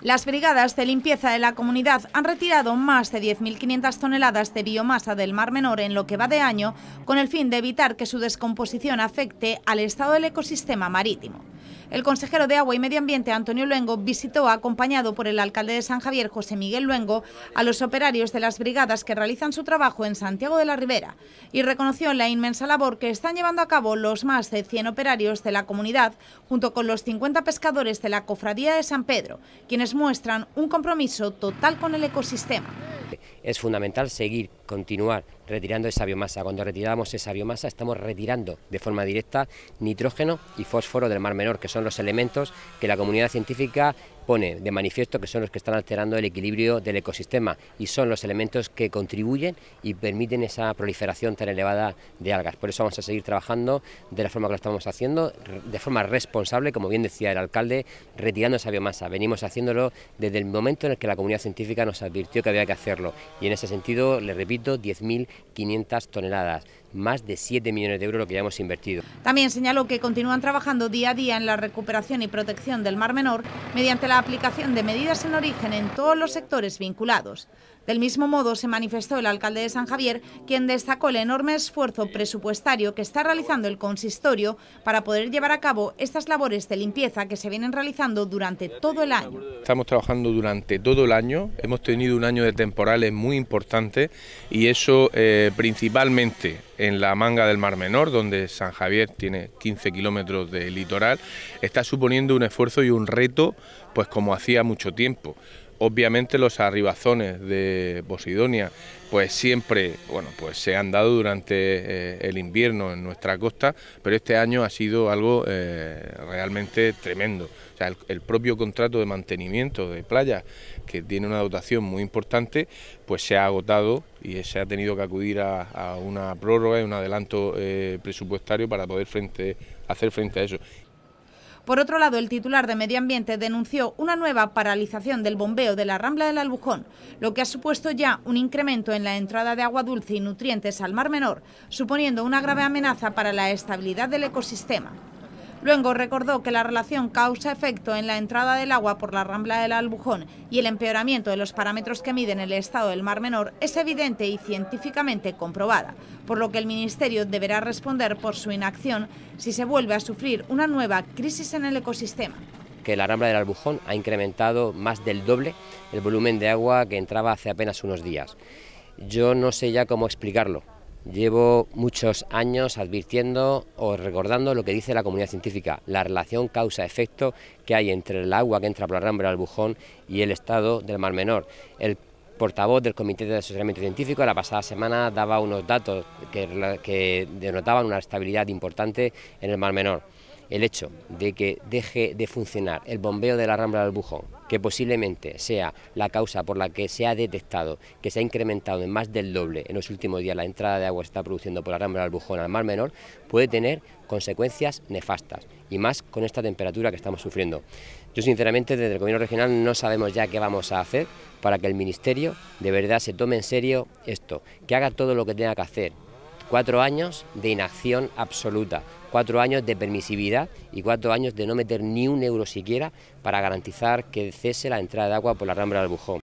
Las brigadas de limpieza de la comunidad han retirado más de 10.500 toneladas de biomasa del Mar Menor en lo que va de año, con el fin de evitar que su descomposición afecte al estado del ecosistema marítimo. El consejero de Agua y Medio Ambiente, Antonio Luengo, visitó, acompañado por el alcalde de San Javier, José Miguel Luengo, a los operarios de las brigadas que realizan su trabajo en Santiago de la Ribera y reconoció la inmensa labor que están llevando a cabo los más de 100 operarios de la comunidad, junto con los 50 pescadores de la Cofradía de San Pedro, quienes muestran un compromiso total con el ecosistema. Es fundamental seguir, continuar retirando esa biomasa. Cuando retiramos esa biomasa estamos retirando de forma directa nitrógeno y fósforo del mar menor, que son los elementos que la comunidad científica pone de manifiesto que son los que están alterando el equilibrio del ecosistema y son los elementos que contribuyen y permiten esa proliferación tan elevada de algas. Por eso vamos a seguir trabajando de la forma que lo estamos haciendo, de forma responsable, como bien decía el alcalde, retirando esa biomasa. Venimos haciéndolo desde el momento en el que la comunidad científica nos advirtió que había que hacerlo y en ese sentido, le repito, 10.500 toneladas más de 7 millones de euros lo que ya hemos invertido. También señaló que continúan trabajando día a día en la recuperación y protección del Mar Menor mediante la aplicación de medidas en origen en todos los sectores vinculados. Del mismo modo se manifestó el alcalde de San Javier, quien destacó el enorme esfuerzo presupuestario que está realizando el consistorio para poder llevar a cabo estas labores de limpieza que se vienen realizando durante todo el año. Estamos trabajando durante todo el año, hemos tenido un año de temporales muy importante y eso eh, principalmente en la manga del Mar Menor, donde San Javier tiene 15 kilómetros de litoral, está suponiendo un esfuerzo y un reto, pues como hacía mucho tiempo. Obviamente los arribazones de Posidonia pues siempre bueno, pues se han dado durante eh, el invierno en nuestra costa, pero este año ha sido algo eh, realmente tremendo. O sea, el, propio contrato de mantenimiento de playa, que tiene una dotación muy importante, pues se ha agotado y se ha tenido que acudir a, una prórroga y un adelanto eh, presupuestario para poder hacer frente a eso. Por otro lado, el titular de Medio Ambiente denunció una nueva paralización del bombeo de la Rambla del Albujón, lo que ha supuesto ya un incremento en la entrada de agua dulce y nutrientes al Mar Menor, suponiendo una grave amenaza para la estabilidad del ecosistema. Luego recordó que la relación causa-efecto en la entrada del agua por la rambla del Albujón y el empeoramiento de los parámetros que miden el estado del Mar Menor es evidente y científicamente comprobada, por lo que el Ministerio deberá responder por su inacción si se vuelve a sufrir una nueva crisis en el ecosistema. Que la rambla del Albujón ha incrementado más del doble el volumen de agua que entraba hace apenas unos días. Yo no sé ya cómo explicarlo Llevo muchos años advirtiendo o recordando lo que dice la comunidad científica, la relación causa-efecto que hay entre el agua que entra por la rambla al Bujón y el estado del Mar Menor. El portavoz del Comité de Asesoramiento Científico la pasada semana daba unos datos que denotaban una estabilidad importante en el Mar Menor el hecho de que deje de funcionar el bombeo de la Rambla del Bujón, que posiblemente sea la causa por la que se ha detectado que se ha incrementado en más del doble en los últimos días la entrada de agua que está produciendo por la Rambla del Bujón al Mar Menor, puede tener consecuencias nefastas y más con esta temperatura que estamos sufriendo. Yo sinceramente desde el Gobierno Regional no sabemos ya qué vamos a hacer para que el Ministerio de verdad se tome en serio esto, que haga todo lo que tenga que hacer, Cuatro años de inacción absoluta, cuatro años de permisividad y cuatro años de no meter ni un euro siquiera para garantizar que cese la entrada de agua por la rambla del Bujón.